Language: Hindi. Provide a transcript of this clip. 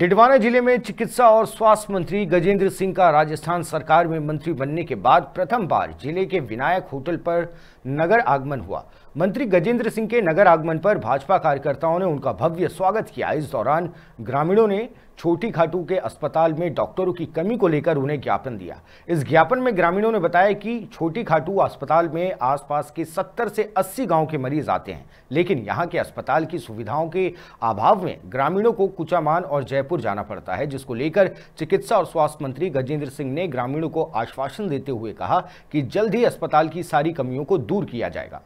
डिडवाना जिले में चिकित्सा और स्वास्थ्य मंत्री गजेंद्र सिंह का राजस्थान सरकार में मंत्री बनने के बाद प्रथम बार जिले के विनायक होटल पर नगर आगमन हुआ मंत्री गजेंद्र सिंह के नगर आगमन पर भाजपा कार्यकर्ताओं ने उनका भव्य स्वागत किया इस दौरान ग्रामीणों ने छोटी खाटू के अस्पताल में डॉक्टरों की कमी को लेकर उन्हें ज्ञापन दिया इस ज्ञापन में ग्रामीणों ने बताया कि छोटी खाटू अस्पताल में आसपास के 70 से 80 गांव के मरीज आते हैं लेकिन यहां के अस्पताल की सुविधाओं के अभाव में ग्रामीणों को कुचामान और जयपुर जाना पड़ता है जिसको लेकर चिकित्सा और स्वास्थ्य मंत्री गजेंद्र सिंह ने ग्रामीणों को आश्वासन देते हुए कहा कि जल्द ही अस्पताल की सारी कमियों को दूर किया जाएगा